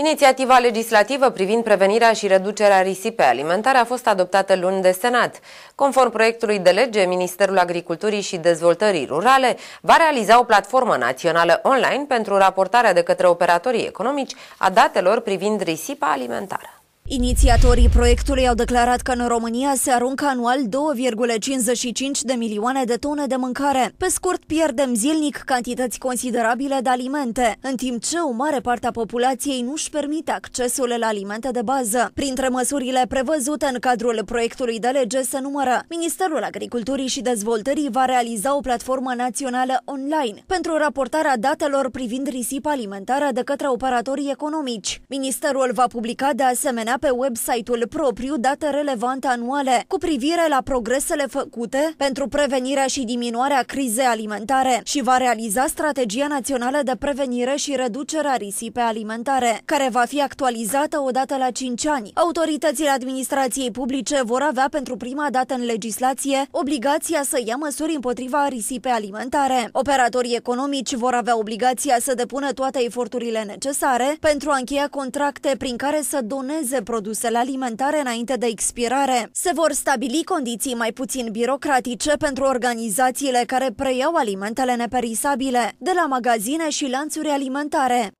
Inițiativa legislativă privind prevenirea și reducerea risipei alimentare a fost adoptată luni de Senat. Conform proiectului de lege, Ministerul Agriculturii și Dezvoltării Rurale va realiza o platformă națională online pentru raportarea de către operatorii economici a datelor privind risipa alimentară. Inițiatorii proiectului au declarat că în România se aruncă anual 2,55 de milioane de tone de mâncare. Pe scurt, pierdem zilnic cantități considerabile de alimente, în timp ce o mare parte a populației nu își permite accesul la alimente de bază. Printre măsurile prevăzute în cadrul proiectului de lege se numără Ministerul Agriculturii și Dezvoltării va realiza o platformă națională online pentru raportarea datelor privind risipa alimentară de către operatorii economici. Ministerul va publica de asemenea pe website-ul propriu date relevante anuale cu privire la progresele făcute pentru prevenirea și diminuarea crizei alimentare și va realiza Strategia Națională de Prevenire și Reducerea Risipei Alimentare, care va fi actualizată odată la 5 ani. Autoritățile administrației publice vor avea pentru prima dată în legislație obligația să ia măsuri împotriva risipei alimentare. Operatorii economici vor avea obligația să depună toate eforturile necesare pentru a încheia contracte prin care să doneze produsele alimentare înainte de expirare. Se vor stabili condiții mai puțin birocratice pentru organizațiile care preiau alimentele neperisabile de la magazine și lanțuri alimentare.